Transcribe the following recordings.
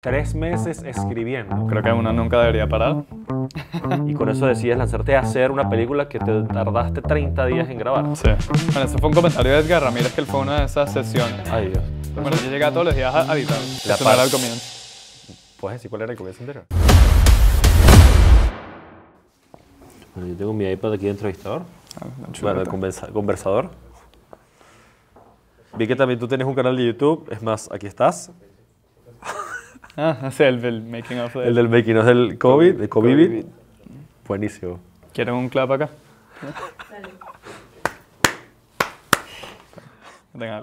Tres meses escribiendo. Creo que uno nunca debería parar. Y con eso decides lanzarte a hacer una película que te tardaste 30 días en grabar. Sí. Bueno, ese fue un comentario de Edgar Ramírez que él fue una de esas sesiones. Ay, Dios. Bueno, yo llegué todos los días a editar. Ya para el comienzo. ¿Puedes decir cuál era el comienzo entero? Bueno, yo tengo mi iPad aquí de entrevistador. Ah, bueno, de conversador. Vi que también tú tienes un canal de YouTube. Es más, aquí estás. Ah, o el del making of. Del... El del making of del COVID, de COVID. buen Buenísimo. ¿Quieren un clap acá? Dale. Tengan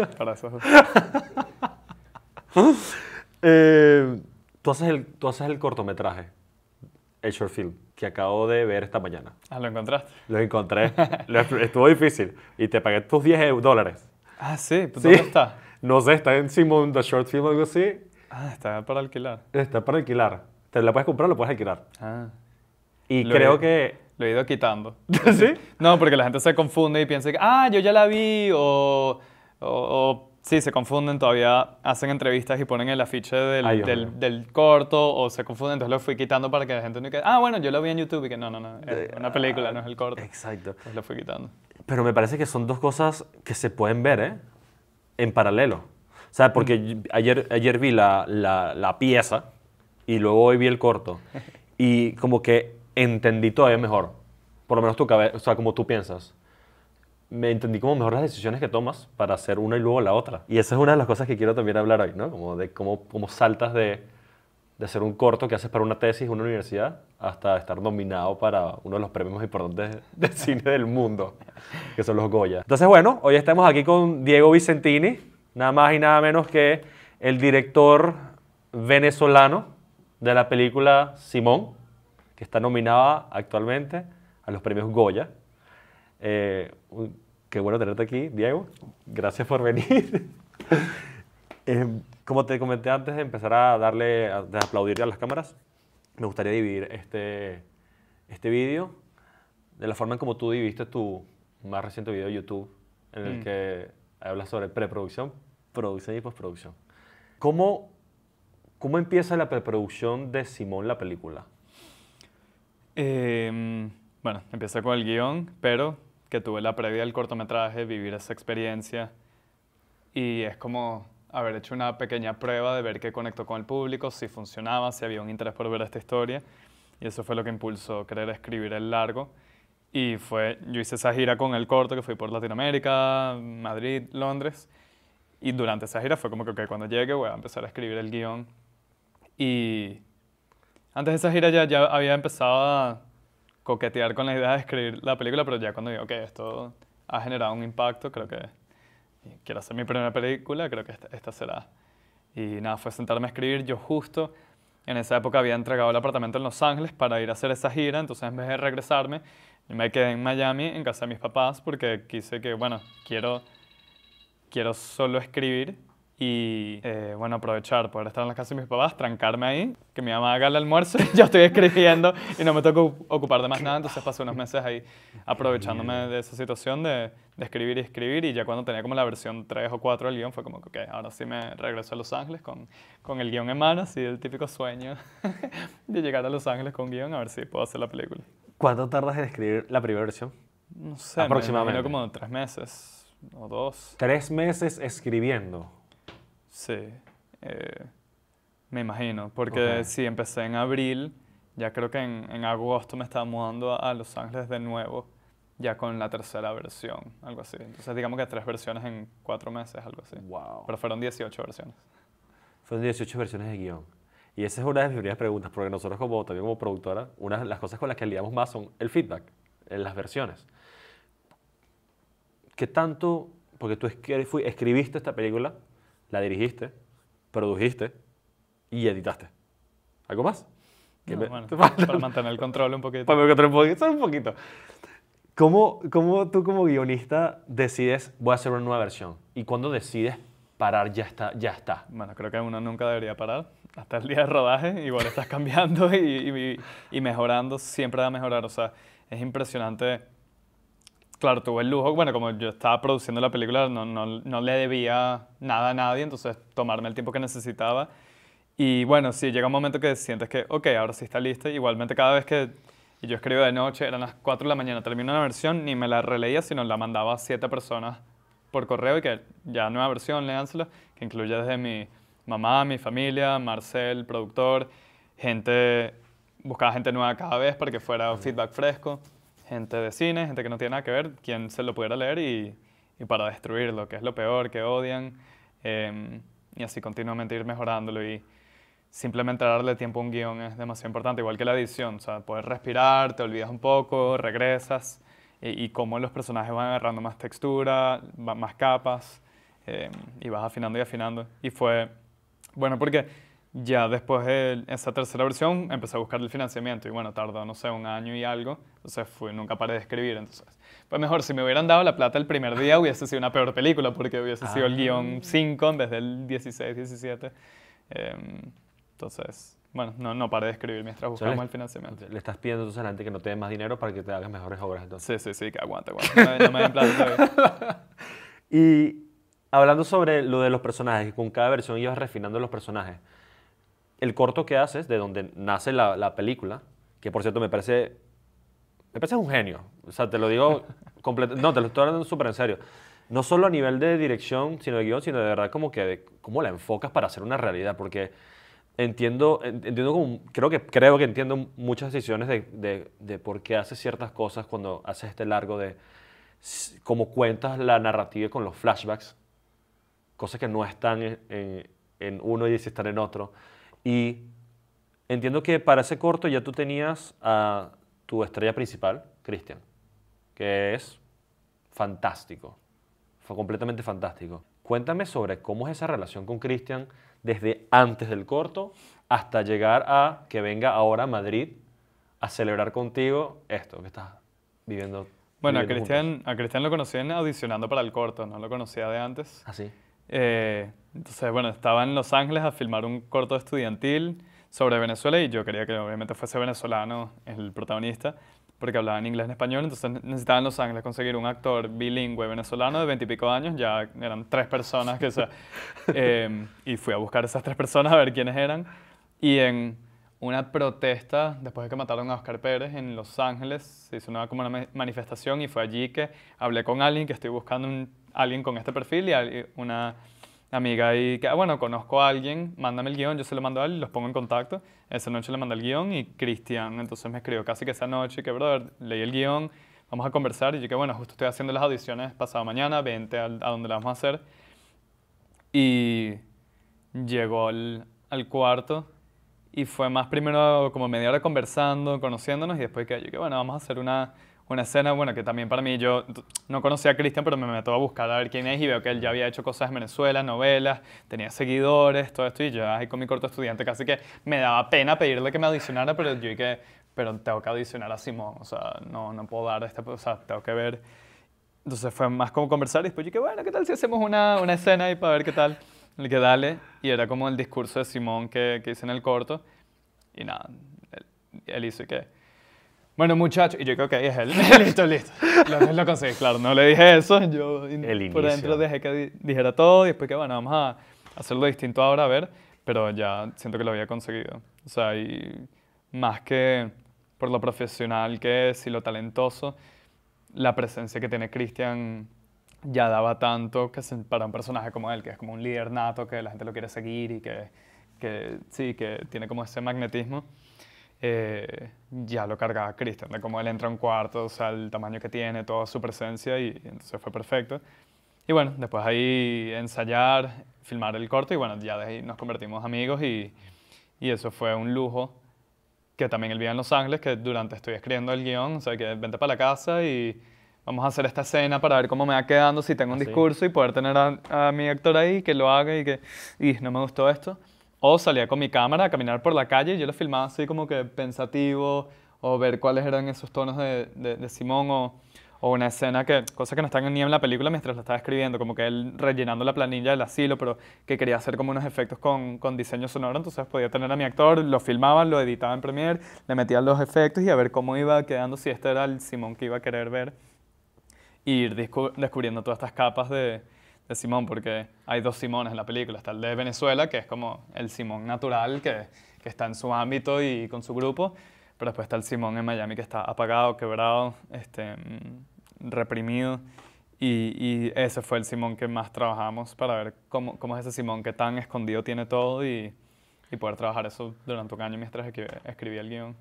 algo. Para eso. Eh, tú, haces el, tú haces el cortometraje, el short film, que acabo de ver esta mañana. Ah, ¿lo encontraste? Lo encontré. estuvo difícil. Y te pagué tus 10 dólares. Ah, pues, sí. ¿Dónde está? No sé, está en Simon The Short Film o algo así. Ah, está para alquilar. Está para alquilar. Te la puedes comprar o la puedes alquilar. Ah. Y creo que... Lo he ido quitando. ¿Sí? No, porque la gente se confunde y piensa que, ah, yo ya la vi, o, o, sí, se confunden, todavía hacen entrevistas y ponen el afiche del, del, corto o se confunden, entonces lo fui quitando para que la gente no quede, ah, bueno, yo lo vi en YouTube y que no, no, no, es una película, ah, no es el corto. Exacto. Entonces lo fui quitando. Pero me parece que son dos cosas que se pueden ver, ¿eh? En paralelo sea, porque ayer, ayer vi la, la, la pieza y luego hoy vi el corto y como que entendí todavía mejor, por lo menos tu cabeza, o sea, como tú piensas. Me entendí como mejor las decisiones que tomas para hacer una y luego la otra. Y esa es una de las cosas que quiero también hablar hoy, ¿no? Como de cómo, cómo saltas de, de hacer un corto que haces para una tesis en una universidad hasta estar nominado para uno de los premios más importantes de cine del mundo, que son los Goya. Entonces, bueno, hoy estamos aquí con Diego Vicentini, nada más y nada menos que el director venezolano de la película Simón, que está nominada actualmente a los premios Goya. Eh, qué bueno tenerte aquí, Diego. Gracias por venir. Eh, como te comenté antes de empezar a darle, a, aplaudir a las cámaras, me gustaría dividir este, este vídeo de la forma en como tú dividiste tu más reciente video de YouTube, en el mm. que habla sobre preproducción, producción y postproducción. ¿Cómo, empieza la preproducción de Simón la película? Em, bueno, empieza con el guión, pero que tuve la previa del cortometraje, vivir esa experiencia. Y es como haber hecho una pequeña prueba de ver qué conectó con el público, si funcionaba, si había un interés por ver esta historia. Y eso fue lo que impulsó querer escribir el largo. Y fue, yo hice esa gira con el corto, que fui por Latinoamérica, Madrid, Londres. Y durante esa gira fue como que, ok, cuando llegue voy a empezar a escribir el guión. Y antes de esa gira ya, ya había empezado a coquetear con la idea de escribir la película, pero ya cuando digo, ok, esto ha generado un impacto, creo que quiero hacer mi primera película, creo que esta, esta será. Y nada, fue sentarme a escribir. Yo justo en esa época había entregado el apartamento en Los Ángeles para ir a hacer esa gira, entonces en vez de regresarme, me quedé en Miami, en casa de mis papás, porque quise que, bueno, quiero, quiero solo escribir y eh, bueno, aprovechar, poder estar en la casa de mis papás, trancarme ahí, que mi mamá haga el almuerzo, yo estoy escribiendo y no me toco ocupar de más nada, entonces pasé unos meses ahí aprovechándome de esa situación de, escribir y escribir y ya cuando tenía como la versión 3 o 4 del guión fue como que, ok, ahora sí me regreso a Los Ángeles con, con el guión en mano, así el típico sueño de llegar a Los Ángeles con guión a ver si puedo hacer la película. ¿Cuánto tardas en escribir la primera versión? No sé, aproximadamente. Me como tres meses o dos. Tres meses escribiendo. Sí, eh, me imagino, porque si sí, empecé en abril, ya creo que en, en agosto me estaba mudando a, Los Ángeles de nuevo, ya con la tercera versión, algo así. Entonces digamos que tres versiones en cuatro meses, algo así. Pero fueron 18 versiones. Fueron 18 versiones de guión. Y esa es una de mis primeras preguntas, porque nosotros como, también como productora, una de las cosas con las que lidiamos más son el feedback, en las versiones. ¿Qué tanto, porque tú escribiste esta película la dirigiste, produjiste y editaste. ¿Algo más? para mantener el control un poquito. Para mantener el control un poquito. ¿Cómo, ¿Cómo tú como guionista decides, voy a hacer una nueva versión? ¿Y cuándo decides parar ya está, ya está. Bueno, creo que uno nunca debería parar. Hasta el día de rodaje, y igual estás cambiando y, mejorando, siempre va a mejorar. O sea, es impresionante claro, tuve el lujo, bueno, como yo estaba produciendo la película, no, le debía nada a nadie, entonces tomarme el tiempo que necesitaba. Y bueno, sí, llega un momento que sientes que, ok, ahora sí está lista. Igualmente cada vez que yo escribo de noche, eran las 4 de la mañana, termino una versión, ni me la releía, sino la mandaba a siete personas por correo y que ya nueva versión, léansela, que incluye desde mi mamá, mi familia, Marcel, productor, gente, buscaba gente nueva cada vez para que fuera un feedback fresco gente de cine, gente que no tiene nada que ver, quien se lo pudiera leer y, y para destruirlo, que es lo peor, que odian, em, y así continuamente ir mejorándolo y simplemente darle tiempo a un guión es demasiado importante, igual que la edición, o sea, poder respirar, te olvidas un poco, regresas, y, y cómo los personajes van agarrando más textura, más capas, em, y vas afinando y afinando, y fue, bueno, porque ya después de esa tercera versión empecé a buscar el financiamiento y bueno, tardó, no sé, un año y algo, entonces fui, nunca paré de escribir, entonces, pues mejor, si me hubieran dado la plata el primer día hubiese sido una peor película porque hubiese sido el guión 5 ah. en vez del 16, 17, em, entonces, bueno, no, no paré de escribir mientras buscamos el financiamiento. Le estás pidiendo a la gente que no te más dinero para que te hagas mejores obras entonces. Sí, sí, sí, que aguante, aguante, Y hablando sobre lo de los personajes, con cada versión ibas refinando los personajes el corto que haces, de donde nace la, película, que por cierto me parece, me parece un genio, o sea, te lo digo completo, no, te lo estoy hablando súper en serio, no solo a nivel de dirección, sino de guión, sino de verdad como que, de, cómo la enfocas para hacer una realidad, porque entiendo, entiendo como, creo que, creo que entiendo muchas decisiones de, de, por qué haces ciertas cosas cuando haces este largo de cómo cuentas la narrativa con los flashbacks, cosas que no están en, en, en uno y si están en otro y entiendo que para ese corto ya tú tenías a tu estrella principal, Cristian, que es fantástico, fue completamente fantástico. Cuéntame sobre cómo es esa relación con Cristian desde antes del corto hasta llegar a que venga ahora a Madrid a celebrar contigo esto que estás viviendo. Bueno, a Cristian, lo conocí en audicionando para el corto, no lo conocía de antes. Así. ¿Ah, eh, entonces, bueno, estaba en Los Ángeles a filmar un corto estudiantil sobre Venezuela y yo quería que obviamente fuese venezolano el protagonista, porque hablaba en inglés y en español, entonces necesitaba en Los Ángeles conseguir un actor bilingüe venezolano de veintipico años, ya eran tres personas que sea, em, y fui a buscar a esas tres personas a ver quiénes eran, y en una protesta, después de que mataron a Oscar Pérez en Los Ángeles, se hizo una, como una manifestación y fue allí que hablé con alguien, que estoy buscando a alguien con este perfil y una amiga y que, ah, bueno, conozco a alguien, mándame el guión, yo se lo mando a él, los pongo en contacto. Esa noche le mandé el guión y Cristian entonces me escribió casi que esa noche, que, brother, leí el guión, vamos a conversar. Y yo que, bueno, justo estoy haciendo las audiciones pasado mañana, vente a, a donde la vamos a hacer. Y llegó al, cuarto y fue más primero como media hora conversando, conociéndonos y después que, yo que, bueno, vamos a hacer una una escena, bueno, que también para mí, yo no conocía a Cristian, pero me meto a buscar a ver quién es y veo que él ya había hecho cosas en Venezuela, novelas, tenía seguidores, todo esto, y yo ahí con mi corto estudiante casi que me daba pena pedirle que me adicionara, pero yo dije, pero tengo que adicionar a Simón, o sea, no, no puedo dar esta, o sea, tengo que ver. Entonces fue más como conversar y después yo dije, bueno, ¿qué tal si hacemos una, una escena ahí para ver qué tal? le dije dale, y era como el discurso de Simón que, que hice en el corto, y nada, él, hizo y que bueno, muchachos y yo creo que ahí es él. listo, listo. Lo, lo conseguí, claro. No le dije eso. Yo por dentro dejé que dijera todo y después que, bueno, vamos a hacerlo distinto ahora, a ver. Pero ya siento que lo había conseguido. O sea, y más que por lo profesional que es y lo talentoso, la presencia que tiene Cristian ya daba tanto que para un personaje como él, que es como un líder nato, que la gente lo quiere seguir y que, que sí, que tiene como ese magnetismo eh, ya lo cargaba Cristian, de cómo él entra en un cuarto, o sea, el tamaño que tiene, toda su presencia, y, entonces fue perfecto. Y bueno, después ahí ensayar, filmar el corto, y bueno, ya de ahí nos convertimos amigos, y, y eso fue un lujo. Que también el vi en Los Ángeles, que durante estoy escribiendo el guión, o sea, que vente para la casa y vamos a hacer esta escena para ver cómo me va quedando, si tengo un ah, discurso y poder tener a, a, mi actor ahí que lo haga y que, y no me gustó esto. O salía con mi cámara a caminar por la calle y yo lo filmaba así como que pensativo, o ver cuáles eran esos tonos de, de, Simón, o, o, una escena que, cosas que no están ni en la película mientras la estaba escribiendo, como que él rellenando la planilla del asilo, pero que quería hacer como unos efectos con, con diseño sonoro, entonces podía tener a mi actor, lo filmaba, lo editaba en Premiere, le metía los efectos y a ver cómo iba quedando, si este era el Simón que iba a querer ver, e ir descubriendo todas estas capas de Simón, porque hay dos Simones en la película. Está el de Venezuela, que es como el Simón natural, que, está en su ámbito y con su grupo, pero después está el Simón en Miami, que está apagado, quebrado, este, mm, reprimido. Y, ese fue el Simón que más trabajamos para ver cómo, es ese Simón que tan escondido tiene todo y, poder trabajar eso durante un año mientras escribía el guión.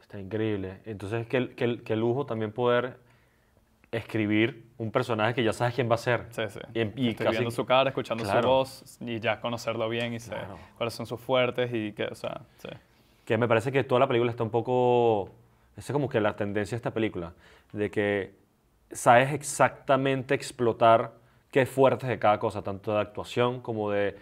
Está increíble. Entonces, que qué lujo también poder escribir un personaje que ya sabes quién va a ser. Sí, sí. Y, em, y su cara, escuchando su voz y ya conocerlo bien y saber cuáles son sus fuertes y que, o sea, Que me parece que toda la película está un poco... Esa es como que la tendencia de esta película, de que sabes exactamente explotar qué fuertes de cada cosa, tanto de actuación como de,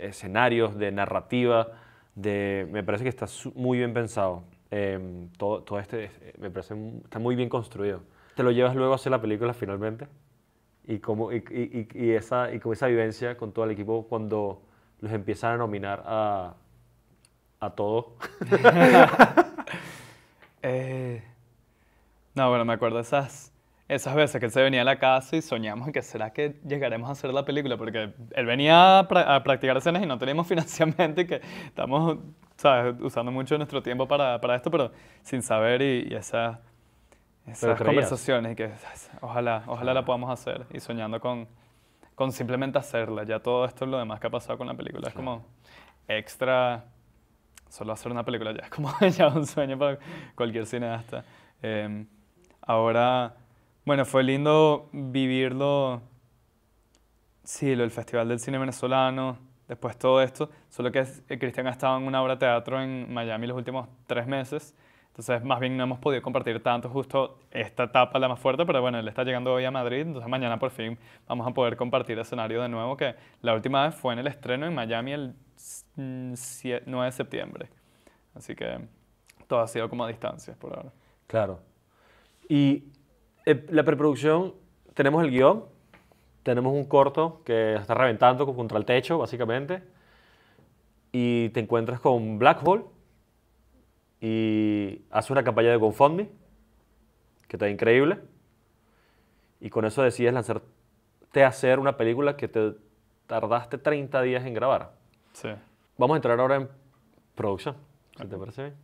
escenarios, de narrativa, de, me parece que está muy bien pensado. Em, todo, todo este, me parece, está muy bien construido te lo llevas luego a hacer la película finalmente. Y, como, y, y, y, esa, y como esa vivencia con todo el equipo cuando los empiezan a nominar a, a todo. Eh, no, bueno, me acuerdo esas, esas veces que él se venía a la casa y soñamos que será que llegaremos a hacer la película, porque él venía a, practicar escenas y no teníamos financiamiento y que estamos usando mucho de nuestro tiempo para, para, esto, pero sin saber y esa esas conversaciones y que ojalá, ojalá la podamos hacer y soñando con, con simplemente hacerla. Ya todo esto, es lo demás que ha pasado con la película, es como extra. Solo hacer una película ya es como ya un sueño para cualquier cineasta. Em, ahora, bueno, fue lindo vivirlo. Sí, lo del Festival del Cine Venezolano, después todo esto. Solo que eh, Cristian ha estado en una obra de teatro en Miami los últimos tres meses. Entonces, más bien no hemos podido compartir tanto justo esta etapa, la más fuerte, pero bueno, él está llegando hoy a Madrid, entonces mañana por fin vamos a poder compartir escenario de nuevo, que la última vez fue en el estreno en Miami el 9 de septiembre. Así que todo ha sido como a distancias por ahora. Claro. Y eh, la preproducción, tenemos el guión, tenemos un corto que está reventando contra el techo, básicamente, y te encuentras con Black Hole, y hace una campaña de GoFundMe, que está increíble, y con eso decides lanzarte a hacer una película que te tardaste 30 días en grabar. Sí. Vamos a entrar ahora en producción, si te parece bien.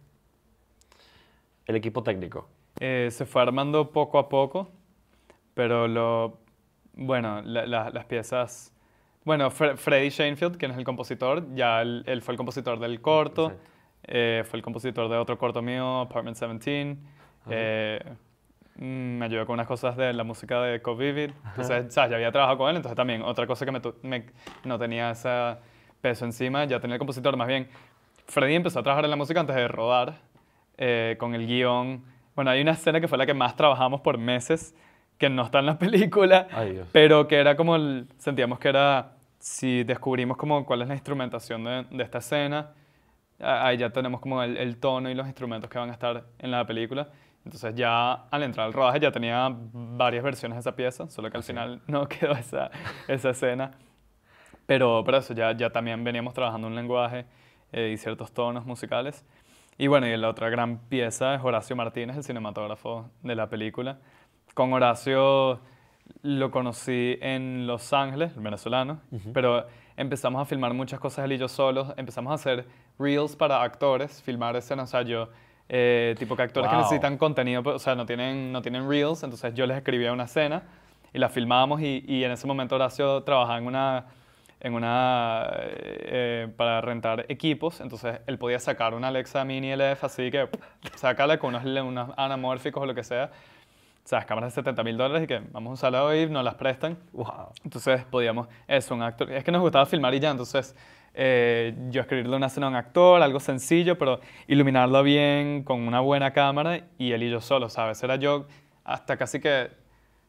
El equipo técnico. Eh, se fue armando poco a poco, pero lo, bueno, las piezas... Bueno, Freddy Sheinfield, quien es el compositor, ya él, fue el compositor del corto. Eh, fue el compositor de otro corto mío, Apartment 17. Eh, mm, me ayudó con unas cosas de la música de COVID. Entonces, ya había trabajado con él, entonces también otra cosa que no tenía ese peso encima, ya tenía el compositor. Más bien, Freddy empezó a trabajar en la música antes de rodar, eh, con el guión. Bueno, hay una escena que fue la que más trabajamos por meses, que no está en la película, pero que era como, sentíamos que era, si descubrimos como cuál es la instrumentación de esta escena, ahí ya tenemos como el, tono y los instrumentos que van a estar en la película. Entonces ya al entrar al rodaje ya tenía varias versiones de esa pieza, solo que al final no quedó esa, esa escena. Pero por eso ya, ya también veníamos trabajando un lenguaje eh, y ciertos tonos musicales. Y bueno, y la otra gran pieza es Horacio Martínez, el cinematógrafo de la película. Con Horacio lo conocí en Los Ángeles, el venezolano, pero empezamos a filmar muchas cosas él y yo solos, empezamos a hacer reels para actores, filmar escenas, o sea, yo, eh, tipo que actores que necesitan contenido, pues, o sea, no tienen, no tienen reels, entonces yo les escribía una escena y la filmábamos y, y en ese momento Horacio trabajaba en una, en una eh, para rentar equipos, entonces él podía sacar una Alexa Mini LF, así que sácala con unos, anamórficos o lo que sea, o sea, cámaras de 70 mil dólares y que vamos a usarla hoy, nos las prestan. Wow. Entonces podíamos, es un actor, es que nos gustaba filmar y ya, entonces eh, yo escribirle una escena a un actor, algo sencillo, pero iluminarlo bien con una buena cámara y él y yo solo, ¿sabes? Era yo hasta casi que,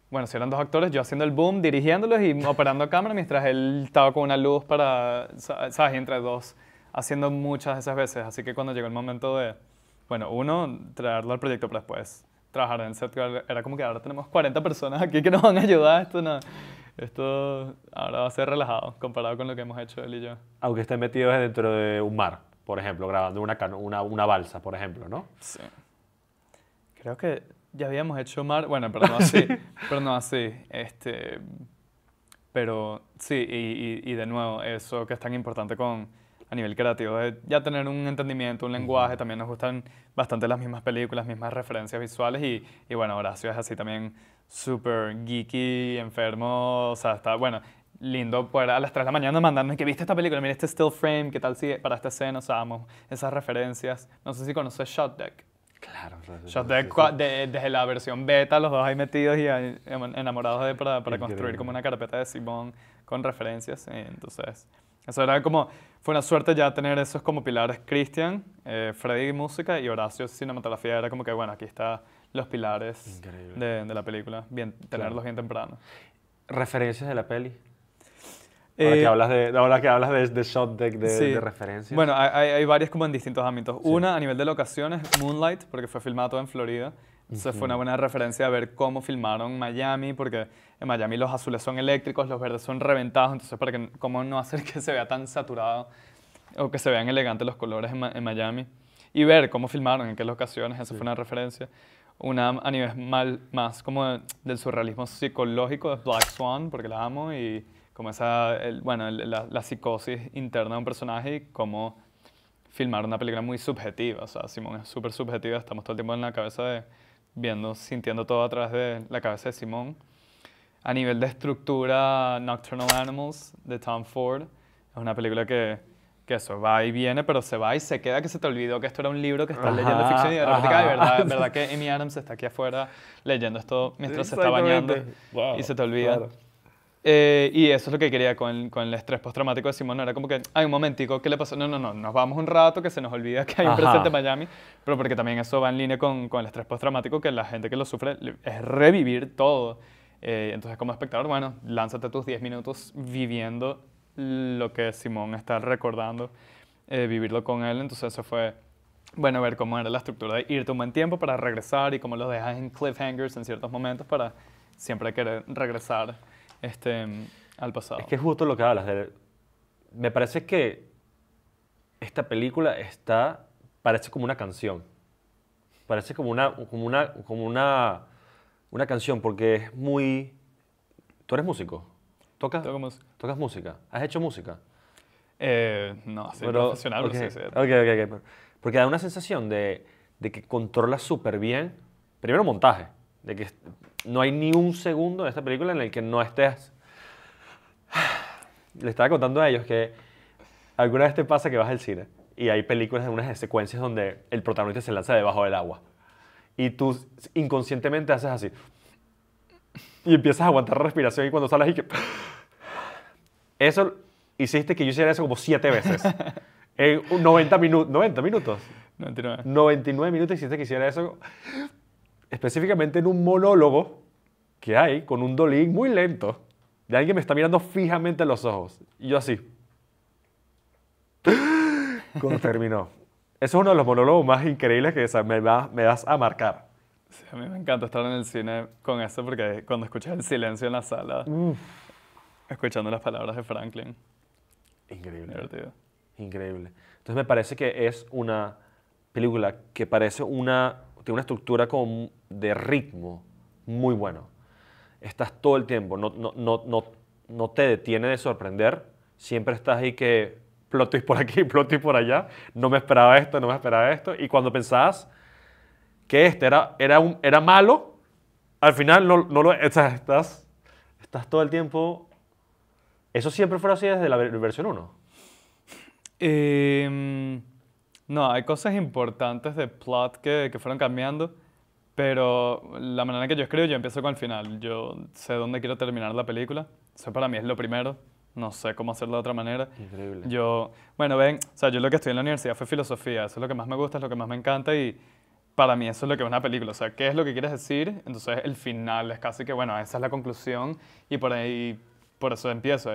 bueno, si eran dos actores, yo haciendo el boom, dirigiéndolos y operando cámara mientras él estaba con una luz para, ¿sabes? Y entre dos, haciendo muchas de esas veces. Así que cuando llegó el momento de, bueno, uno, traerlo al proyecto, para después trabajar en el set, era como que ahora tenemos 40 personas aquí que nos van a ayudar, esto no... Esto ahora va a ser relajado comparado con lo que hemos hecho él y yo. Aunque estén metidos dentro de un mar, por ejemplo, grabando una, una, una balsa, por ejemplo, ¿no? Sí. Creo que ya habíamos hecho mar, bueno, pero no así, pero no así. Este, pero sí, y, y, de nuevo, eso que es tan importante con a nivel creativo, es ya tener un entendimiento, un lenguaje, también nos gustan bastante las mismas películas, mismas referencias visuales y, y bueno, Horacio es así también súper geeky, enfermo, o sea, está bueno. Lindo poder a las 3 de la mañana mandarme que viste esta película, mira este still frame, qué tal si para esta escena usamos esas referencias. No sé si conoces Shot Deck. Claro. Shot Deck desde la versión beta, los dos ahí metidos y enamorados de para, para construir como una carpeta de Simón con referencias. Eh, entonces, eso era como, fue una suerte ya tener esos como pilares, Christian, eh, Freddy música y Horacio cinematografía, era como que bueno, aquí está los pilares de, de, la película, bien, tenerlos bien temprano. ¿Referencias de la peli? Eh, ahora, que hablas de, ahora que hablas de, de shot deck, de, referencias. Bueno, hay, hay, varias como en distintos ámbitos. Una, a nivel de locaciones, Moonlight, porque fue filmado en Florida. Entonces fue una buena referencia a ver cómo filmaron Miami, porque en Miami los azules son eléctricos, los verdes son reventados, entonces para que, cómo no hacer que se vea tan saturado o que se vean elegantes los colores en, Miami. Y ver cómo filmaron, en qué locaciones, eso fue una referencia una a nivel mal, más como del surrealismo psicológico de Black Swan, porque la amo, y como esa, bueno, la, psicosis interna de un personaje y cómo filmar una película muy subjetiva. O sea, Simón es súper subjetiva, estamos todo el tiempo en la cabeza de, viendo, sintiendo todo a través de la cabeza de Simón. A nivel de estructura, Nocturnal Animals de Tom Ford es una película que que eso va y viene, pero se va y se queda que se te olvidó que esto era un libro que estás leyendo ficción y de repente cae, ¿verdad? ¿verdad que Amy Adams está aquí afuera leyendo esto mientras se está bañando y se te olvida? Eh, y eso es lo que quería con, con el estrés postraumático de Simón. era como que, hay un momentico, ¿qué le pasó? No, no, no, nos vamos un rato que se nos olvida que hay un presente en Miami. Pero porque también eso va en línea con, con el estrés postraumático, que la gente que lo sufre es revivir todo. Eh, entonces, como espectador, bueno, lánzate tus 10 minutos viviendo lo que Simón está recordando, eh, vivirlo con él. Entonces eso fue, bueno, ver cómo era la estructura de irte un buen tiempo para regresar y cómo lo dejas en cliffhangers en ciertos momentos para siempre querer regresar este, al pasado. Es que es justo lo que hablas. De, me parece que esta película está, parece como una canción. Parece como una, como una, como una, una canción porque es muy... ¿Tú eres músico? ¿Tocas, música. ¿Tocas música? ¿Has hecho música? Eh, no, sí, profesional, no sé Porque da una sensación de, que controlas súper bien, primero montaje, de que no hay ni un segundo de esta película en el que no estés... Le estaba contando a ellos que alguna vez te pasa que vas al cine y hay películas en unas secuencias donde el protagonista se lanza debajo del agua y tú inconscientemente haces así y empiezas a aguantar respiración y cuando sales y que eso hiciste que yo hiciera eso como siete veces. en 90, minutos 90 minutos. 99. 99 minutos hiciste que hiciera eso específicamente en un monólogo que hay con un dolín muy lento de alguien que me está mirando fijamente a los ojos. Y yo así. Cuando terminó. Eso es uno de los monólogos más increíbles que me, das vas a marcar. a mí me encanta estar en el cine con eso porque cuando escuchas el silencio en la sala escuchando las palabras de Franklin. Increíble. Divertido. Increíble. Entonces me parece que es una película que parece una, tiene una estructura como de ritmo muy bueno. Estás todo el tiempo, no, no, no, no, te detiene de sorprender, siempre estás ahí que plotis por aquí, plotis por allá, no me esperaba esto, no me esperaba esto, y cuando pensabas que este era, era, un, era malo, al final no, no lo estás estás, estás todo el tiempo ¿Eso siempre fue así desde la versión 1? Em, no, hay cosas importantes de plot que, fueron cambiando, pero la manera en que yo escribo, yo empiezo con el final. Yo sé dónde quiero terminar la película. Eso para mí es lo primero. No sé cómo hacerlo de otra manera. Increíble. Yo, bueno, ven, o sea, yo lo que estudié en la universidad fue filosofía. Eso es lo que más me gusta, es lo que más me encanta y para mí eso es lo que es una película, o sea, qué es lo que quieres decir, entonces el final es casi que, bueno, esa es la conclusión y por ahí por eso empiezo.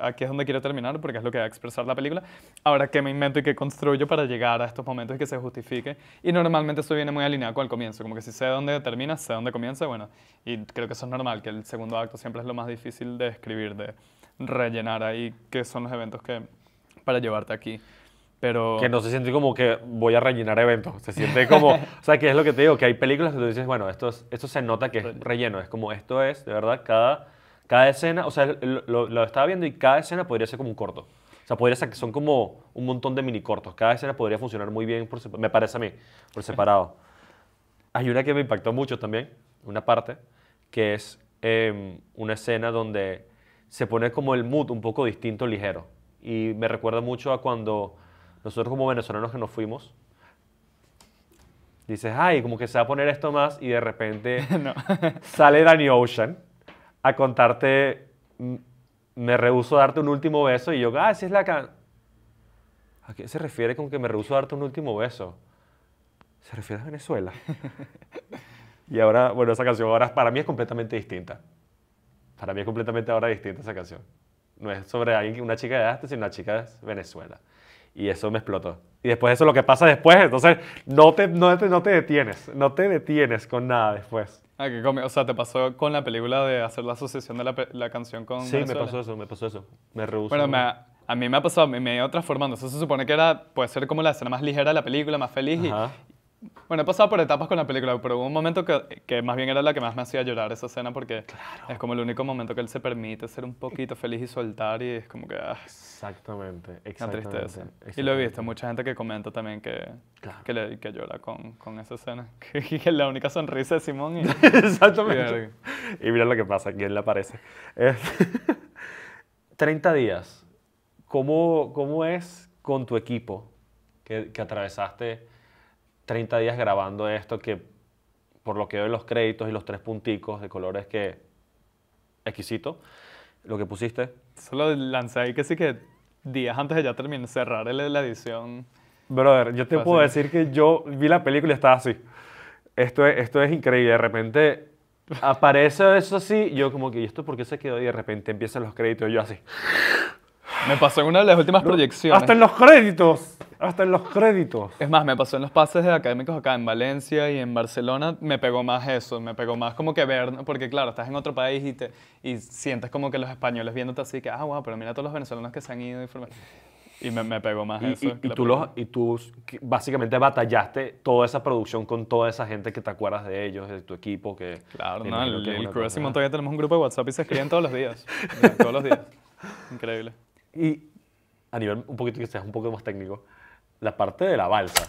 aquí es donde quiero terminar porque es lo que va a expresar la película. Ahora, ¿qué me invento y qué construyo para llegar a estos momentos y que se justifique? Y normalmente eso viene muy alineado con el comienzo. Como que si sé dónde termina, sé dónde comienza, bueno. Y creo que eso es normal, que el segundo acto siempre es lo más difícil de escribir, de rellenar ahí qué son los eventos que para llevarte aquí. Pero... Que no se siente como que voy a rellenar eventos. Se siente como... o sea, que es lo que te digo, que hay películas que tú dices, bueno, esto, esto se nota que es relleno. Es como, esto es, de verdad, cada cada escena, o sea, lo, estaba viendo y cada escena podría ser como un corto. O sea, podría ser que son como un montón de mini cortos. Cada escena podría funcionar muy bien, por, me parece a mí, por separado. Hay una que me impactó mucho también, una parte, que es em, una escena donde se pone como el mood un poco distinto, ligero. Y me recuerda mucho a cuando nosotros como venezolanos que nos fuimos, dices, ay, como que se va a poner esto más y de repente sale Danny Ocean a contarte, me rehuso darte un último beso y yo, ah, es la can... ¿A qué se refiere con que me rehuso darte un último beso? Se refiere a Venezuela. y ahora, bueno, esa canción ahora para mí es completamente distinta. Para mí es completamente ahora distinta esa canción. No es sobre alguien, una chica de este, sino una chica de Venezuela. Y eso me explotó. Y después eso es lo que pasa después. Entonces, no te, no, te, no te detienes. No te detienes con nada después. Ah, o sea, te pasó con la película de hacer la asociación de la, la canción con. Sí, me pasó eso, me pasó eso. Me rehusó. Bueno, a mí me ha pasado, me, he ido transformando. Eso se supone que era, puede ser como la escena más ligera de la película, más feliz. Y, bueno, he pasado por etapas con la película, pero hubo un momento que, que más bien era la que más me hacía llorar esa escena porque es como el único momento que él se permite ser un poquito feliz y soltar y es como que... exactamente, ah. exactamente. Una tristeza. Y lo he visto, mucha gente que comenta también que, que, le, que, llora con, con esa escena. que la única sonrisa de Simón y... exactamente. Y, mira lo que pasa, aquí le aparece. 30 eh, días. ¿Cómo, ¿Cómo es con tu equipo que, que atravesaste 30 días grabando esto que por lo que veo en los créditos y los tres punticos de colores que exquisito lo que pusiste. Solo lancé ahí que sí que días antes de ya terminar cerrar la edición. Brother, yo te puedo decir que yo vi la película y estaba así. Esto es, esto es increíble. De repente aparece eso así. Yo como que, ¿y esto por qué se quedó? Y de repente empiezan los créditos y yo así. Me pasó en una de las últimas proyecciones. Hasta en los créditos hasta en los créditos. Es más, me pasó en los pases de académicos acá en Valencia y en Barcelona, me pegó más eso, me pegó más como que ver, porque claro, estás en otro país y, te, y sientes como que los españoles viéndote así, que, ah, wow, pero mira a todos los venezolanos que se han ido. Y, y me, pegó más eso. Y, tú los, y tú básicamente batallaste toda esa producción con toda esa gente que te acuerdas de ellos, de tu equipo. que Claro, no, el, que todavía tenemos un grupo de WhatsApp y se escriben todos los días. todos los días. Increíble. Y a nivel un poquito que seas un poco más técnico, la parte de la balsa.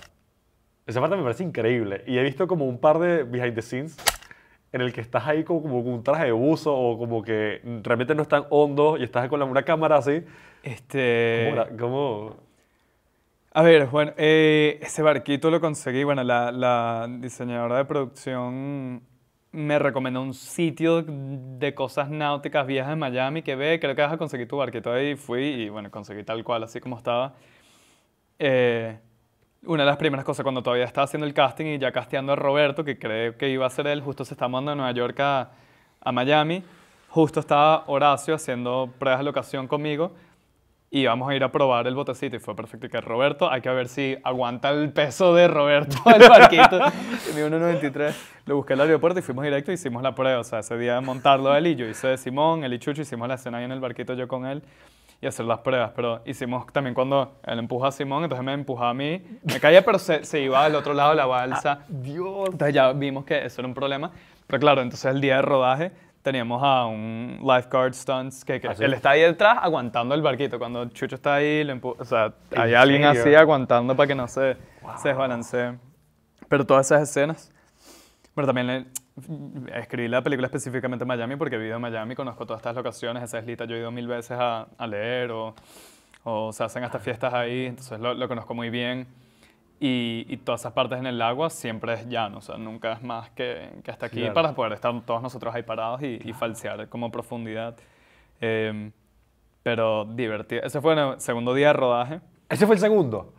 Esa parte me parece increíble. Y he visto como un par de behind the scenes en el que estás ahí como, con un traje de buzo o como que realmente no es tan hondo y estás con una cámara así. Este... ¿Cómo? A ver, bueno, eh, ese barquito lo conseguí. Bueno, la, diseñadora de producción me recomendó un sitio de cosas náuticas viejas en Miami que ve, creo que vas a conseguir tu barquito ahí. Fui y bueno, conseguí tal cual, así como estaba. Eh, una de las primeras cosas cuando todavía estaba haciendo el casting y ya casteando a Roberto, que creo que iba a ser él, justo se está mandando de Nueva York a, Miami, justo estaba Horacio haciendo pruebas de locación conmigo y vamos a ir a probar el botecito y fue perfecto. Y que Roberto, hay que ver si aguanta el peso de Roberto el barquito. Tenía 1.93, lo busqué al aeropuerto y fuimos directo y hicimos la prueba. O sea, ese día de montarlo él y yo hice de Simón, el y Chucho, hicimos la escena ahí en el barquito yo con él y hacer las pruebas. Pero hicimos también cuando él empuja a Simón, entonces me empuja a mí. Me caía, pero se, iba al otro lado de la balsa. Ah, Dios. Entonces ya vimos que eso era un problema. Pero claro, entonces el día de rodaje teníamos a un lifeguard stunts que, ah, él está ahí detrás aguantando el barquito. Cuando Chucho está ahí, le o sea, hay alguien así aguantando para que no se, se desbalancee. Pero todas esas escenas. Pero también escribí la película específicamente en Miami porque he vivido en Miami, conozco todas estas locaciones, esa islita yo he ido mil veces a, leer o, o, se hacen hasta fiestas ahí, entonces lo, conozco muy bien. Y, todas esas partes en el agua siempre es llano, o sea, nunca es más que, que hasta aquí para poder estar todos nosotros ahí parados y, falsear como profundidad. Eh, pero divertido. Ese fue el segundo día de rodaje. ¿Ese fue el segundo?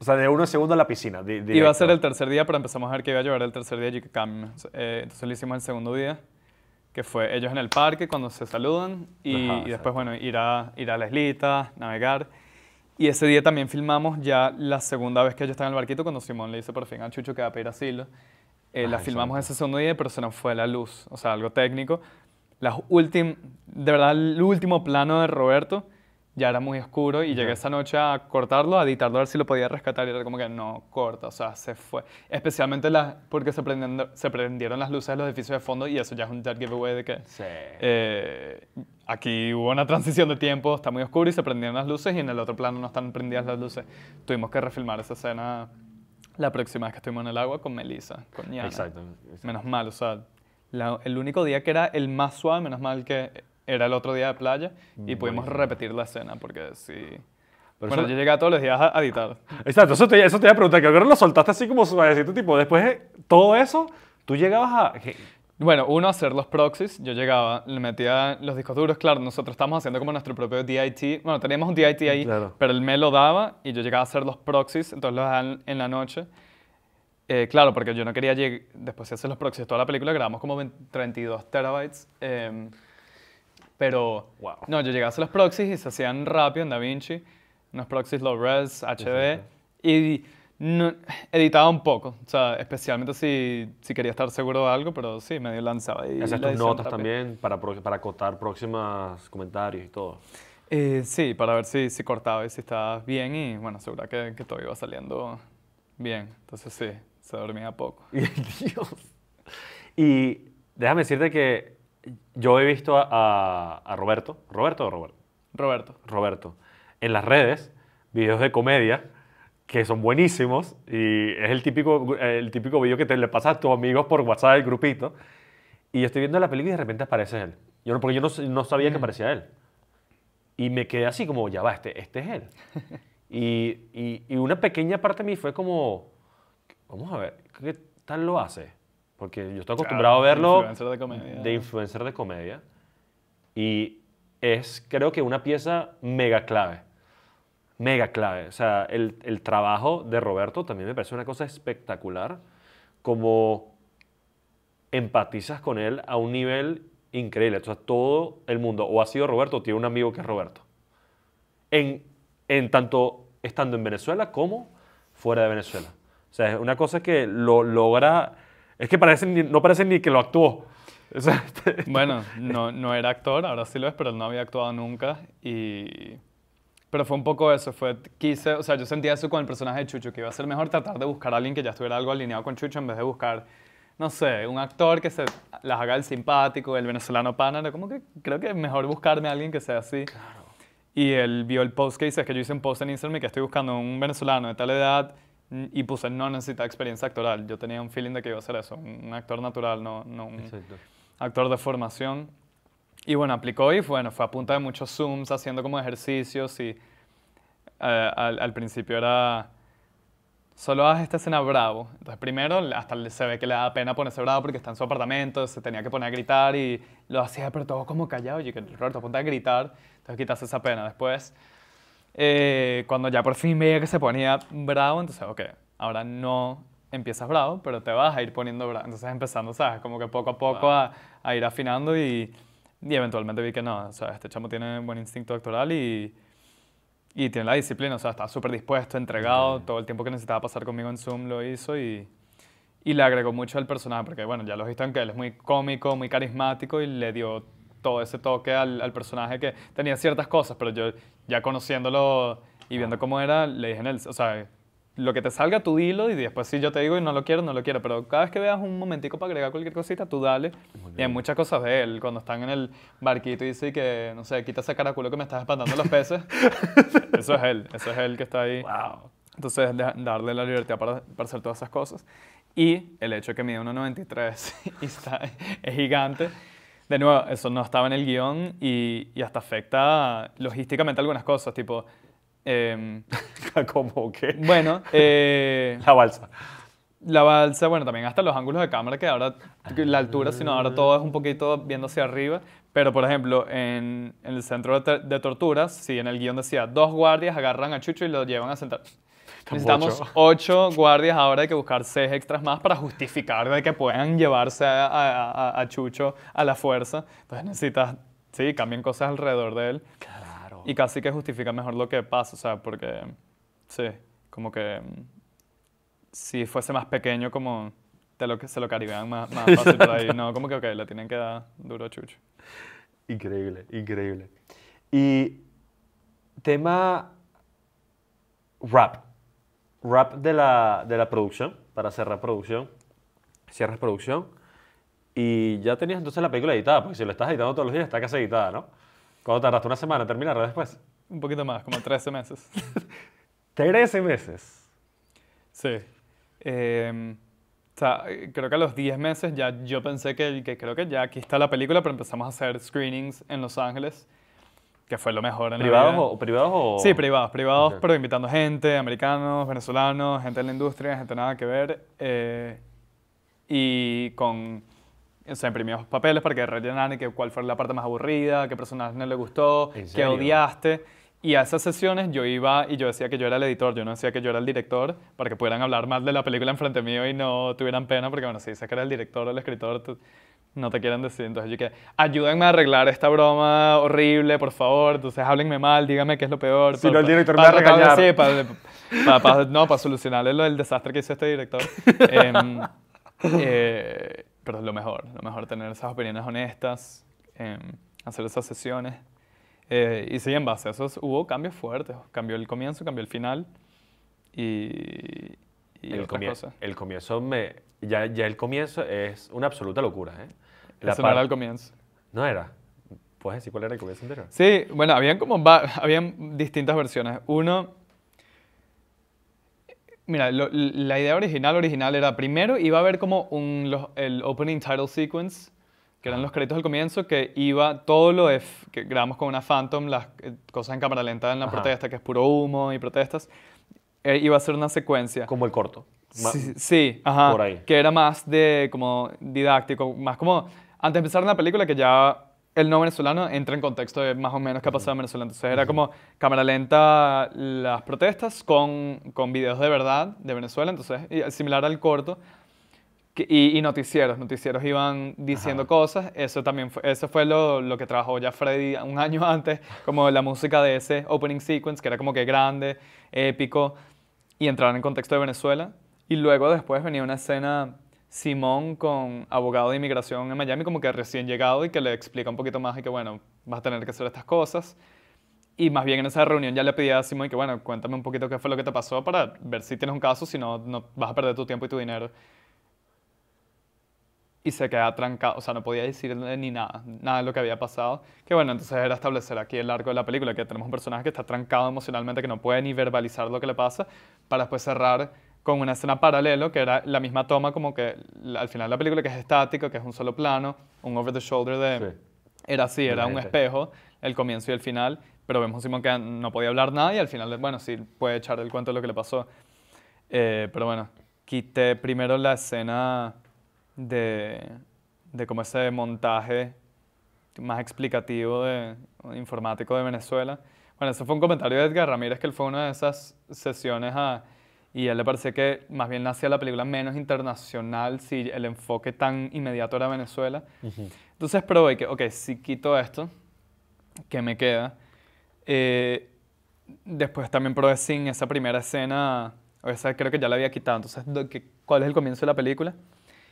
O sea, de uno a segundo a la piscina. Iba a ser el tercer día, pero empezamos a ver que iba a llover el tercer día y que cambia. entonces lo hicimos el segundo día, que fue ellos en el parque cuando se saludan y, después, bueno, ir a, ir a la islita, navegar. Y ese día también filmamos ya la segunda vez que ellos están en el barquito, cuando Simón le dice por fin a Chucho que va a pedir asilo. Eh, la ah, filmamos ese segundo día, pero se nos fue la luz, o sea, algo técnico. Las de verdad, el último plano de Roberto ya era muy oscuro y llegué esa noche a cortarlo, a editarlo, a ver si lo podía rescatar y era como que no, corta, o sea, se fue. Especialmente las, porque se, se prendieron las luces de los edificios de fondo y eso ya es un dead giveaway de que sí. Eh, aquí hubo una transición de tiempo, está muy oscuro y se prendieron las luces y en el otro plano no están prendidas las luces. Tuvimos que refilmar esa escena la próxima vez que estuvimos en el agua con Melissa, con Yana. Menos mal, o sea, el único día que era el más suave, menos mal que era el otro día de playa y mm, pudimos repetir la escena porque sí. bueno, yo llegaba todos los días a editar. Exacto, eso te, iba a preguntar, que ahora lo soltaste así como suavecito, tipo, después de todo eso, tú llegabas a... Bueno, uno, hacer los proxies. Yo llegaba, le metía los discos duros. Claro, nosotros estábamos haciendo como nuestro propio DIT. Bueno, teníamos un DIT ahí, pero él me lo daba y yo llegaba a hacer los proxies, entonces los dejaban en la noche. Eh, claro, porque yo no quería llegar... Después de hacer los proxies, toda la película grabamos como 32 terabytes. Eh, pero no, yo llegaba a los proxies y se hacían rápido en DaVinci, unos proxies low res, HD, y editaba un poco, o sea, especialmente si, si quería estar seguro de algo, pero sí, medio lanzaba. Y ¿Hacías tus notas también para, para acotar próximos comentarios y todo? Eh, sí, para ver si, si cortaba y si estaba bien y bueno, segura que, que todo iba saliendo bien. Entonces sí, se dormía poco. Dios. Y déjame decirte que yo he visto a, Roberto, Roberto o Roberto, Roberto. Roberto, en las redes, videos de comedia que son buenísimos y es el típico, el típico video que te le pasas a tus amigos por WhatsApp, el grupito, y yo estoy viendo la película y de repente aparece él. Yo porque yo no, sabía que mm. aparecía él. Y me quedé así como, ya va, este, este es él. y, y, una pequeña parte de mí fue como, vamos a ver, ¿qué tal lo hace? Porque yo estoy acostumbrado a verlo. de De influencer de comedia. Y es, creo que, una pieza mega clave. Mega clave. O sea, el, el trabajo de Roberto también me parece una cosa espectacular. Como empatizas con él a un nivel increíble. O sea, todo el mundo, o ha sido Roberto, o tiene un amigo que es Roberto. En, en tanto estando en Venezuela como fuera de Venezuela. O sea, es una cosa que lo logra es que no parece ni que lo actuó. bueno, no, era actor, ahora sí lo es, pero él no había actuado nunca. Y... Pero fue un poco eso, fue, quise, o sea, yo sentía eso con el personaje de Chucho, que iba a ser mejor tratar de buscar a alguien que ya estuviera algo alineado con Chucho en vez de buscar, no sé, un actor que se las haga el simpático, el venezolano pana, como que creo que es mejor buscarme a alguien que sea así. Y él vio el post que dice, es que yo hice un post en Instagram y que estoy buscando un venezolano de tal edad Mm, y puse no necesita experiencia actoral. Yo tenía un feeling de que iba a ser eso, un actor natural, no, un actor de formación. Y bueno, aplicó y bueno, fue a punta de muchos Zooms, haciendo como ejercicios y eh, al, principio era, solo haz esta escena bravo. Entonces primero hasta se ve que le da pena ponerse bravo porque está en su apartamento, se tenía que poner a gritar y lo hacía, pero todo como callado. Y que Roberto, apunta a gritar, entonces quitas esa pena. Después eh, cuando ya por fin veía que se ponía bravo, entonces, ok, ahora no empiezas bravo, pero te vas a ir poniendo bravo. Entonces empezando, ¿sabes? Como que poco a poco a, ir afinando y, y, eventualmente vi que no, o sea, este chamo tiene buen instinto actoral y, y tiene la disciplina, o sea, está súper dispuesto, entregado, todo el tiempo que necesitaba pasar conmigo en Zoom lo hizo y, y le agregó mucho al personaje, porque bueno, ya lo visto en que él es muy cómico, muy carismático y le dio todo ese toque al, personaje que tenía ciertas cosas, pero yo ya conociéndolo y viendo cómo era, le dije en él, o sea, lo que te salga, tú dilo y después si yo te digo y no lo quiero, no lo quiero, pero cada vez que veas un momentico para agregar cualquier cosita, tú dale. Y hay muchas cosas de él, cuando están en el barquito y dice que, no sé, quita ese caraculo que me estás espantando los peces, eso es él, eso es él que está ahí. Wow. Entonces, darle la libertad para, para hacer todas esas cosas. Y el hecho de que mide 1,93 y está, es gigante de nuevo, eso no estaba en el guión y, hasta afecta logísticamente algunas cosas, tipo... Eh, ¿Cómo qué? Bueno, eh, la balsa. La balsa, bueno, también hasta los ángulos de cámara, que ahora la altura, sino ahora todo es un poquito viendo hacia arriba. Pero, por ejemplo, en, el centro de, torturas, si en el guión decía, dos guardias agarran a Chucho y lo llevan a sentar. Necesitamos ocho. guardias ahora, hay que buscar seis extras más para justificar de que puedan llevarse a, a, Chucho a la fuerza. Entonces necesitas, sí, cambien cosas alrededor de él. Claro. Y casi que justifica mejor lo que pasa, o sea, porque, sí, como que mm, si fuese más pequeño, como de lo, se lo caribean más, más fácil por ahí. No, como que, ok, le tienen que dar duro a Chucho. Increíble, increíble. Y tema rap. Wrap de la, de la producción, para cerrar producción. Cierras producción. Y ya tenías entonces la película editada, porque si lo estás editando todos los días, está casi editada, ¿no? ¿Cuánto tardaste? ¿Una semana en terminarla después? Un poquito más, como 13 meses. 13 meses. Sí. Em, creo que a los 10 meses ya yo pensé que, que creo que ya aquí está la película, pero empezamos a hacer screenings en Los Ángeles que fue lo mejor en ¿Privados O, ¿Privados o...? Sí, privados, privados, pero invitando gente, americanos, venezolanos, gente de la industria, gente nada que ver, eh, y con... O sea, imprimíamos papeles para que rellenaran y que cuál fue la parte más aburrida, qué personaje no le gustó, qué odiaste. Y a esas sesiones yo iba y yo decía que yo era el editor, yo no decía que yo era el director, para que pudieran hablar más de la película enfrente mío y no tuvieran pena, porque bueno, si dices que era el director o el escritor, no te quieren decir. Entonces yo que, ayúdenme a arreglar esta broma horrible, por favor. Entonces háblenme mal, díganme qué es lo peor. Si no, el director me va a regañar. Sí, para, no, para solucionar el, desastre que hizo este director. Em, eh, pero es lo mejor, lo mejor tener esas opiniones honestas, em, hacer esas sesiones. Eh, y sí, en base a eso hubo cambios fuertes. Cambió el comienzo, cambió el final y, el, comienzo el comienzo me ya, el comienzo es una absoluta locura. ¿eh? La Eso no el comienzo. No era. ¿Puedes decir cuál era el comienzo entero? Sí, bueno, habían como habían distintas versiones. Uno, mira, la idea original original era primero iba a haber como un, los, el opening title sequence, que eran los créditos del comienzo, que iba todo lo que grabamos con una Phantom, las eh, cosas en cámara lenta en la protesta, que es puro humo y protestas, e iba a ser una secuencia. Como el corto. Sí, Que era más de como didáctico, más como antes de empezar una la película que ya el no venezolano entra en contexto de más o menos qué ha pasado en Venezuela. Entonces era como cámara lenta las protestas con, con videos de verdad de Venezuela, entonces similar al corto. Y, noticieros, noticieros iban diciendo cosas, eso también fue, eso fue lo, lo, que trabajó ya Freddy un año antes, como la música de ese opening sequence, que era como que grande, épico, y entrar en contexto de Venezuela. Y luego después venía una escena Simón con abogado de inmigración en Miami, como que recién llegado y que le explica un poquito más y que, bueno, vas a tener que hacer estas cosas. Y más bien en esa reunión ya le pedía a Simón que, bueno, cuéntame un poquito qué fue lo que te pasó para ver si tienes un caso, si no, no vas a perder tu tiempo y tu dinero. Y se queda trancado, o sea, no podía decirle ni nada, nada de lo que había pasado. Que bueno, entonces era establecer aquí el arco de la película, que tenemos un personaje que está trancado emocionalmente, que no puede ni verbalizar lo que le pasa, para después cerrar con una escena paralelo, que era la misma toma como que al final de la película, que es estático, que es un solo plano, un over the shoulder de... Era así, era un espejo, el comienzo y el final, pero vemos a que no podía hablar nada y al final, bueno, sí puede echar el cuento de lo que le pasó. Eh, pero bueno, quité primero la escena de, de como ese montaje más explicativo de, informático de Venezuela. Bueno, ese fue un comentario de Edgar Ramírez, que él fue una de esas sesiones a y a él le parece que más bien hacía la película menos internacional si el enfoque tan inmediato era Venezuela. Entonces probé que, ok, si quito esto, ¿qué me queda? Eh, después también probé sin esa primera escena, o esa creo que ya la había quitado, entonces, ¿cuál es el comienzo de la película?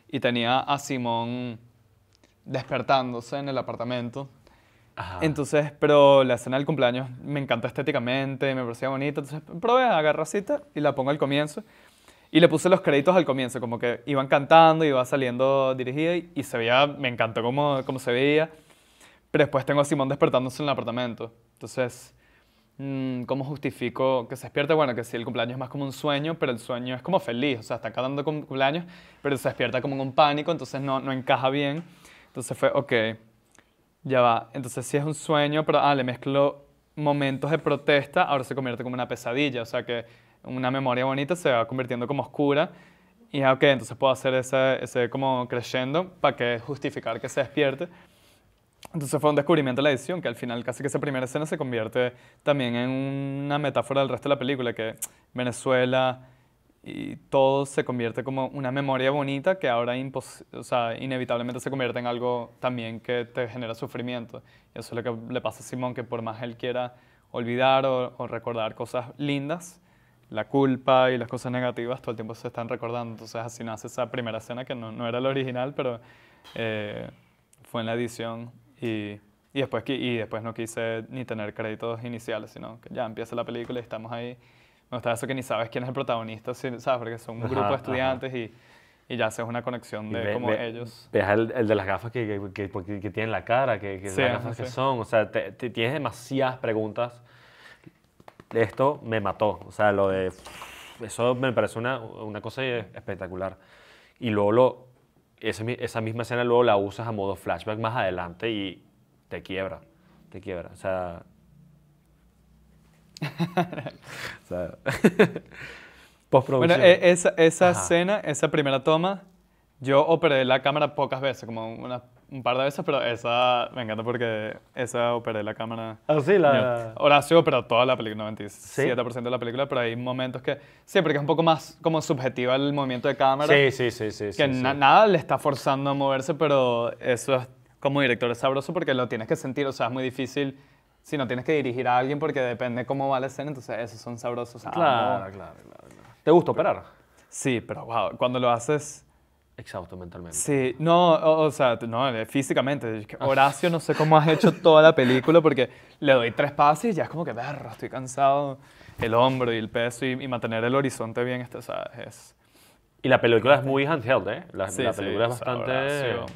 Y tenía a Simón despertándose en el apartamento entonces, pero la escena del cumpleaños me encantó estéticamente, me parecía bonita. Entonces, probé, agarré cita y la pongo al comienzo. Y le puse los créditos al comienzo, como que iban cantando, iba saliendo dirigida y, se veía, me encantó cómo, cómo se veía. Pero después tengo a Simón despertándose en el apartamento. Entonces, mm, ¿cómo justifico que se despierta? Bueno, que si el cumpleaños es más como un sueño, pero el sueño es como feliz, o sea, está cantando cumpleaños, pero se despierta como en un pánico, entonces no, no encaja bien. Entonces fue, ok, ya va. Entonces sí es un sueño, pero ah, le mezclo momentos de protesta, ahora se convierte como una pesadilla. O sea que una memoria bonita se va convirtiendo como oscura. Y ah, ok, entonces puedo hacer ese, ese como creyendo para que justificar que se despierte. Entonces fue un descubrimiento de la edición, que al final casi que esa primera escena se convierte también en una metáfora del resto de la película, que Venezuela, y todo se convierte como una memoria bonita que ahora o sea, inevitablemente se convierte en algo también que te genera sufrimiento. Y eso es lo que le pasa a Simón, que por más él quiera olvidar o, recordar cosas lindas, la culpa y las cosas negativas todo el tiempo se están recordando. Entonces así nace esa primera escena que no, era la original, pero eh, fue en la edición y, y, después, y después no quise ni tener créditos iniciales, sino que ya empieza la película y estamos ahí me gustaba eso que ni sabes quién es el protagonista, ¿sabes? Porque son un grupo de estudiantes y, ya haces una conexión de como ellos. Deja el, el, de las gafas que, que, que, tienen la cara, que, que las gafas que son. O sea, te, tienes demasiadas preguntas. Esto me mató. O sea, lo de. Eso me parece una, una cosa espectacular. Y luego lo, esa, esa misma escena luego la usas a modo flashback más adelante y te quiebra. Te quiebra. O sea, postproducción. Bueno, e-, esa, escena, esa primera toma, yo operé la cámara pocas veces, como un par de veces, pero esa me encanta porque esa operé la cámara. Ah, sí, la. Horacio operó toda la película, 97% de la película, pero hay momentos que. Sí, porque es un poco más como subjetiva el movimiento de cámara. Sí, sí, sí. sí que nada le está forzando a moverse, pero eso es como director es sabroso porque lo tienes que sentir, o sea, es muy difícil si no tienes que dirigir a alguien porque depende cómo va la escena, entonces esos son sabrosos. Ah, claro, claro, ¿Te gusta operar? Sí, pero cuando lo haces... Exhausto mentalmente. Sí, no, o, sea, no, eh, físicamente. Ah. Horacio, no sé cómo has hecho toda la película porque le doy tres pases y ya es como que, perro, estoy cansado. El hombro y el peso y, mantener el horizonte bien, este, o sea, es... Y la película es muy handheld, ¿eh? La, película es bastante... Horacio,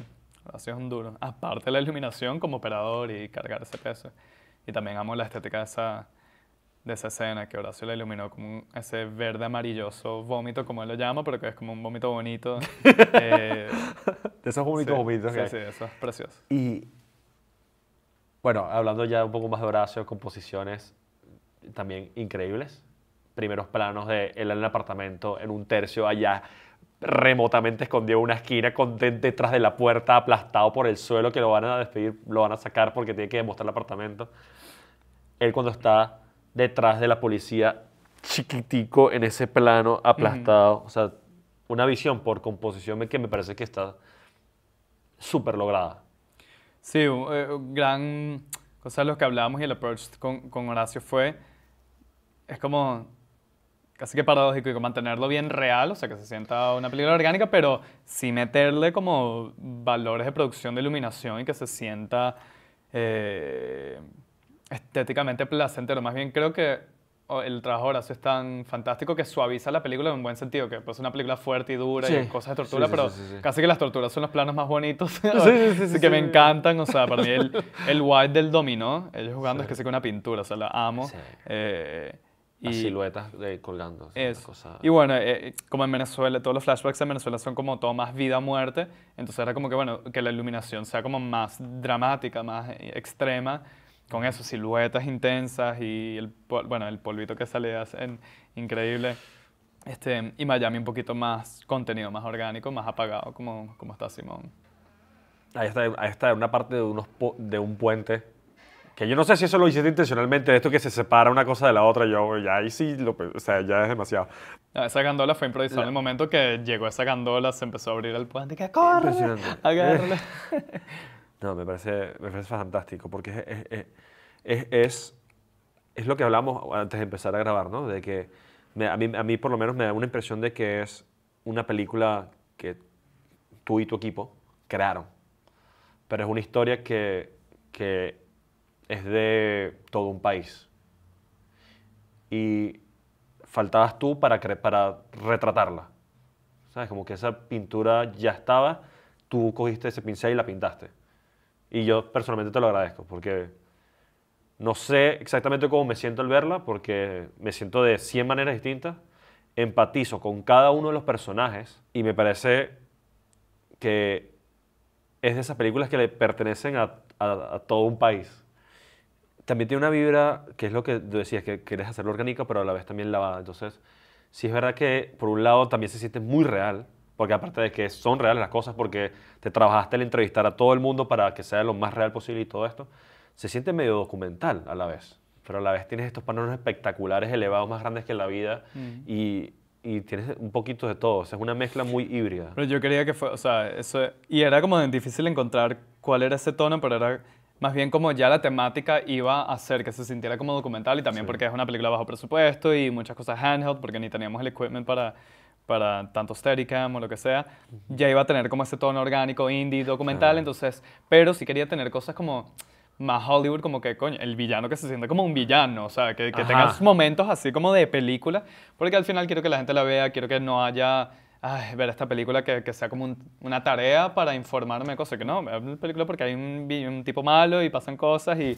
Horacio es un duro. Aparte la iluminación como operador y cargar ese peso. Y también amo la estética de esa, de esa escena que Horacio la iluminó como ese verde amarilloso vómito, como él lo llama, pero que es como un vómito bonito. Eh, de esos bonitos vómitos. Sí, sí, eso es precioso. Y bueno, hablando ya un poco más de Horacio, composiciones también increíbles. Primeros planos de él en el apartamento, en un tercio allá remotamente escondido en una esquina con detrás de la puerta aplastado por el suelo que lo van a despedir, lo van a sacar porque tiene que demostrar el apartamento. Él cuando está detrás de la policía chiquitico en ese plano aplastado, o sea, una visión por composición que me parece que está súper lograda. Sí, eh, gran cosa de lo que hablábamos y el approach con, con Horacio fue, es como Así que paradójico y mantenerlo bien real, o sea, que se sienta una película orgánica, pero sí meterle como valores de producción de iluminación y que se sienta eh, estéticamente placentero. Más bien creo que el trabajo de Horacio es tan fantástico que suaviza la película en un buen sentido, que pues es una película fuerte y dura y cosas de tortura, pero casi que las torturas son los planos más bonitos, sí, que me encantan, o sea, para mí el, el white del dominó, ellos jugando es que sí que una pintura, o sea, la amo. Eh, las siluetas de, eh, colgando. Y bueno, eh, eh, como en Venezuela, todos los flashbacks en Venezuela son como todo más vida muerte, entonces era como que, bueno, que la iluminación sea como más dramática, más extrema, con esas siluetas intensas y el, bueno, el polvito que sale es increíble. Este, y Miami un poquito más contenido, más orgánico, más apagado, como, como está Simón. Ahí está, ahí está una parte de, unos, de un puente yo no sé si eso lo hiciste intencionalmente, esto que se separa una cosa de la otra, yo ya ahí sí, lo, o sea, ya es demasiado. Ah, esa gandola fue improvisada en el momento que llegó esa gandola, se empezó a abrir el puente, que corre, agárrala. no, me parece, me parece fantástico, porque es, es, es, lo que hablamos antes de empezar a grabar, ¿no? De que a, mí, a mí por lo menos me da una impresión de que es una película que tú y tu equipo crearon, pero es una historia que, que es de todo un país. Y faltabas tú para, para retratarla. ¿Sabes? Como que esa pintura ya estaba, tú cogiste ese pincel y la pintaste. Y yo personalmente te lo agradezco porque no sé exactamente cómo me siento al verla porque me siento de 100 maneras distintas. Empatizo con cada uno de los personajes y me parece que es de esas películas que le pertenecen a todo un país también tiene una vibra, que es lo que tú decías, que quieres hacerlo orgánico, pero a la vez también lavada. Entonces, sí es verdad que por un lado también se siente muy real, porque aparte de que son reales las cosas, porque te trabajaste el entrevistar a todo el mundo para que sea lo más real posible y todo esto, se siente medio documental a la vez. Pero a la vez tienes estos panoramas espectaculares, elevados, más grandes que la vida, mm. y, tienes un poquito de todo. es una mezcla muy híbrida. Pero yo quería que fue, o sea, eso. Y era como difícil encontrar cuál era ese tono, pero era más bien como ya la temática iba a hacer que se sintiera como documental y también porque es una película bajo presupuesto y muchas cosas handheld, porque ni teníamos el equipment para, para tanto Steadicam o lo que sea, ya iba a tener como ese tono orgánico, indie, documental, entonces, pero sí quería tener cosas como más Hollywood, como que, coño, el villano que se siente como un villano, o sea, que, que tenga momentos así como de película, porque al final quiero que la gente la vea, quiero que no haya ay, ver esta película que, que sea como una tarea para informarme cosas, que no, ver una película porque hay un, tipo malo y pasan cosas y,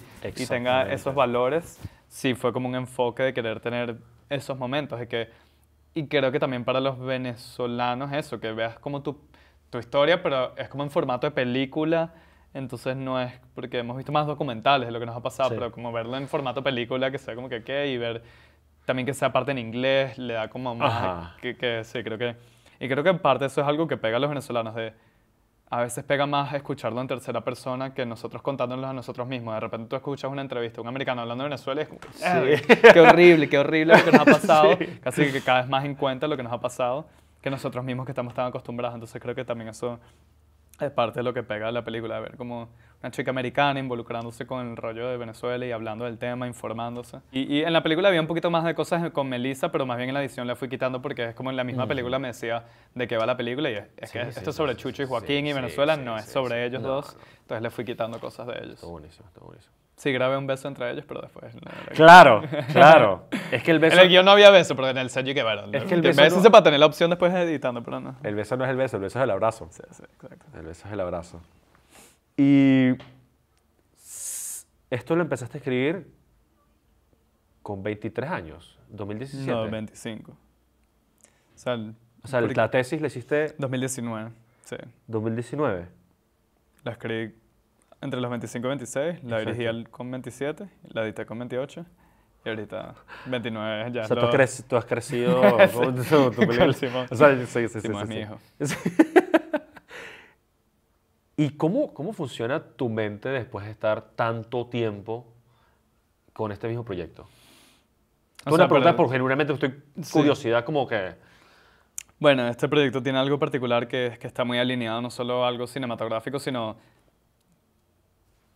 tenga esos valores. Sí, fue como un enfoque de querer tener esos momentos. Y, que, y creo que también para los venezolanos eso, que veas como tu, tu historia, pero es como en formato de película. Entonces no es, porque hemos visto más documentales de lo que nos ha pasado, pero como verlo en formato película, que sea como que qué, y ver también que sea parte en inglés, le da como más... que sí, creo que y creo que en parte eso es algo que pega a los venezolanos, de a veces pega más escucharlo en tercera persona que nosotros contándonos a nosotros mismos. De repente tú escuchas una entrevista un americano hablando de Venezuela y es como, eh, sí. qué horrible, qué horrible lo que nos ha pasado. Casi que cada vez más en cuenta lo que nos ha pasado que nosotros mismos que estamos tan acostumbrados. Entonces creo que también eso es parte de lo que pega a la película, de ver como una chica americana involucrándose con el rollo de Venezuela y hablando del tema, informándose. Y, en la película había un poquito más de cosas con Melissa, pero más bien en la edición la fui quitando porque es como en la misma película me decía de qué va la película y es, que esto es sobre Chucho y Joaquín y Venezuela, no es sobre ellos dos. Entonces le fui quitando cosas de ellos. Está buenísimo, está buenísimo. Sí, grabé un beso entre ellos, pero después. claro, claro. Es que el beso. En el guión no había beso, pero en el set que Es que el beso. El para tener la opción después editando, pero no. El beso no es el beso, el beso es el abrazo. Sí, sí, exacto. El beso es el abrazo. Y esto lo empezaste a escribir con 23 años, 2017. No, 25. O sea, o sea la tesis la hiciste... 2019, sí. 2019. La escribí entre los 25 y 26, la dirigí con 27, la edité con 28 y ahorita 29 ya. O sea, tú, has crecido... sí. tu o sea, sí, sí, sí, sí, sí. mi hijo. ¿Y cómo, cómo funciona tu mente después de estar tanto tiempo con este mismo proyecto? Es una pregunta pero, por generalmente estoy curiosidad como que... Bueno, este proyecto tiene algo particular que es que está muy alineado no solo algo cinematográfico, sino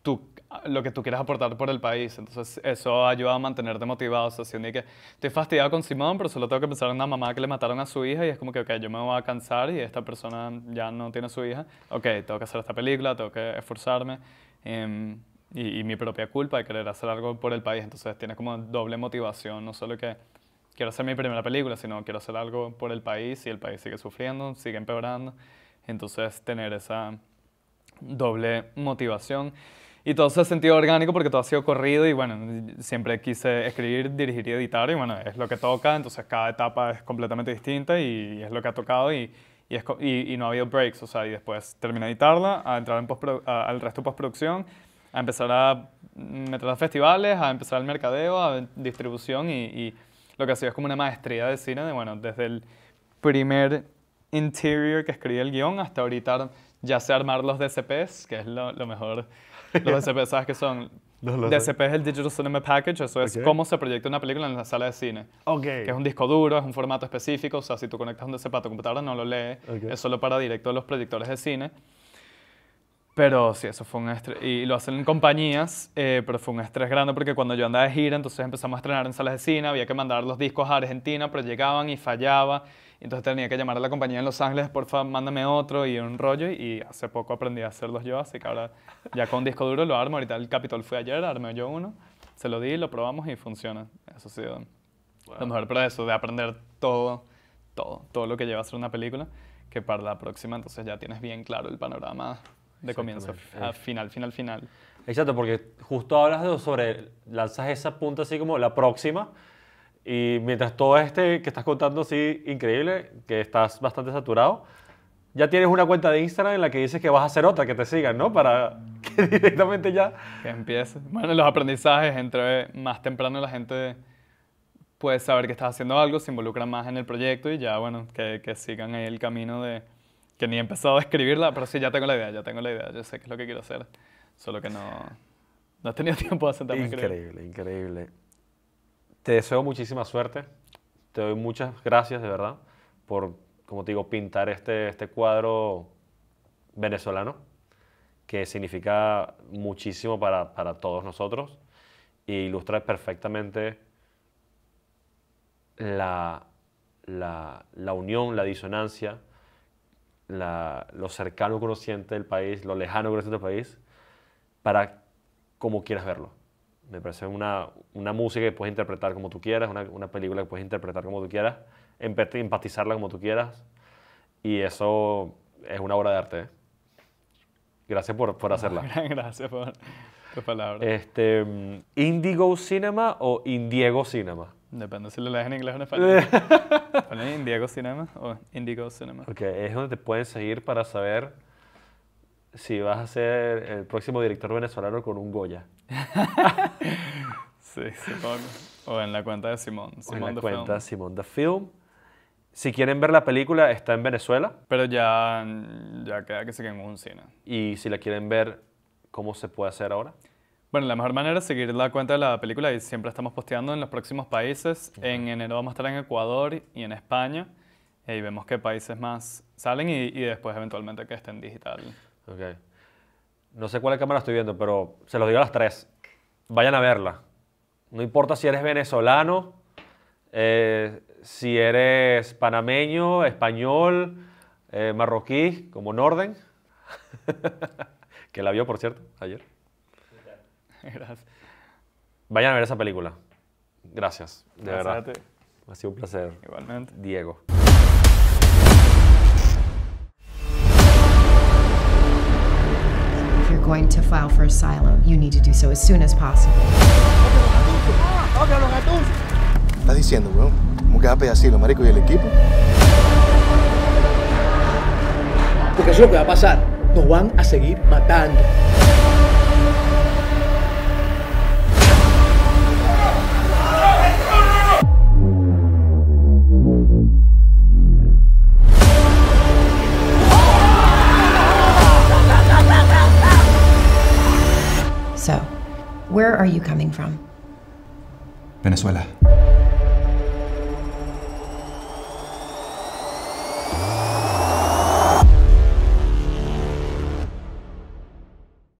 tu lo que tú quieras aportar por el país. Entonces, eso ayuda a mantenerte motivado. O sea, si día que estoy fastidiado con Simón, pero solo tengo que pensar en una mamá que le mataron a su hija y es como que, ok, yo me voy a cansar y esta persona ya no tiene a su hija. Ok, tengo que hacer esta película, tengo que esforzarme. Em, y, y, mi propia culpa de querer hacer algo por el país. Entonces, tienes como doble motivación, no solo que quiero hacer mi primera película, sino quiero hacer algo por el país y el país sigue sufriendo, sigue empeorando. Entonces, tener esa doble motivación. Y todo se ha sentido orgánico porque todo ha sido corrido y bueno, siempre quise escribir, dirigir y editar y bueno, es lo que toca, entonces cada etapa es completamente distinta y es lo que ha tocado y, y, no ha habido breaks, o sea, y después terminé de editarla, a entrar en al resto de postproducción, a empezar a meter a festivales, a empezar el mercadeo, a distribución y, lo que ha sido es como una maestría de cine, de bueno, desde el primer interior que escribí el guión hasta ahorita ya sé armar los DCPs, que es lo, lo mejor Los DCP, ¿sabes qué son? DCP es el Digital Cinema Package, eso es cómo se proyecta una película en la sala de cine. Okay. Que es un disco duro, es un formato específico, o sea, si tú conectas un DCP a tu computadora no lo lee, es solo para directo a los proyectores de cine. Pero sí, eso fue un estrés. Y lo hacen en compañías, eh, pero fue un estrés grande porque cuando yo andaba de gira, entonces empezamos a estrenar en salas de cine, había que mandar los discos a Argentina, pero llegaban y fallaba. Entonces tenía que llamar a la compañía en Los Ángeles, porfa, mándame otro y un rollo. Y hace poco aprendí a hacerlos yo, así que ahora ya con disco duro lo armo. Ahorita el Capitol fue ayer, armé yo uno, se lo di, lo probamos y funciona. Eso ha sido lo mejor, para eso, de aprender todo, todo, todo lo que lleva a hacer una película, que para la próxima entonces ya tienes bien claro el panorama de comienzo a final, final, final. Exacto, porque justo hablas sobre, lanzas esa punta así como la próxima y mientras todo este que estás contando sí, increíble, que estás bastante saturado, ya tienes una cuenta de Instagram en la que dices que vas a hacer otra, que te sigan, ¿no? Para que directamente ya... Que empiece. Bueno, los aprendizajes, entre más temprano la gente puede saber que estás haciendo algo, se involucran más en el proyecto y ya, bueno, que, sigan ahí el camino de... Que ni he empezado a escribirla, pero sí, ya tengo la idea, ya tengo la idea, yo sé qué es lo que quiero hacer, solo que no, no he tenido tiempo de sentarme a escribir. Increíble, increíble. Te deseo muchísima suerte. Te doy muchas gracias, de verdad, por, como te digo, pintar este, este cuadro venezolano, que significa muchísimo para, todos nosotros e ilustra perfectamente la, unión, la disonancia, lo cercano que uno del país, lo lejano que uno siente del país, para como quieras verlo me parece una, una, música que puedes interpretar como tú quieras, una, una película que puedes interpretar como tú quieras, empatizarla como tú quieras. Y eso es una obra de arte. ¿eh? Gracias por, por hacerla. Gracias por tus palabra Este, mm, ¿Indigo Cinema o Indiego Cinema? Depende si lo lees en inglés o en español. Indiego Cinema o Indigo Cinema? porque es donde te pueden seguir para saber si vas a ser el próximo director venezolano con un Goya sí, supongo. O en la cuenta de Simón. en cuenta Film. Simón The Film. Si quieren ver la película, está en Venezuela. Pero ya, ya queda que se en un cine. Y si la quieren ver, ¿cómo se puede hacer ahora? Bueno, la mejor manera es seguir la cuenta de la película y siempre estamos posteando en los próximos países. En enero vamos a estar en Ecuador y en España. Y vemos qué países más salen y, después eventualmente que estén digital. Okay no sé cuál cámara estoy viendo, pero se los digo a las tres. Vayan a verla. No importa si eres venezolano, eh, si eres panameño, español, eh, marroquí, como Norden, que la vio, por cierto, ayer. Gracias. Vayan a ver esa película. Gracias, de verdad. Ha sido un placer. Igualmente. Diego. going to file for asylum, you need to do so as soon as possible. ¿Estás diciendo, weón? ¿Cómo que vas a pedir asilo, marico, y el equipo? Porque eso es lo que va a pasar. Nos van a seguir matando. Where are you coming from? Venezuela.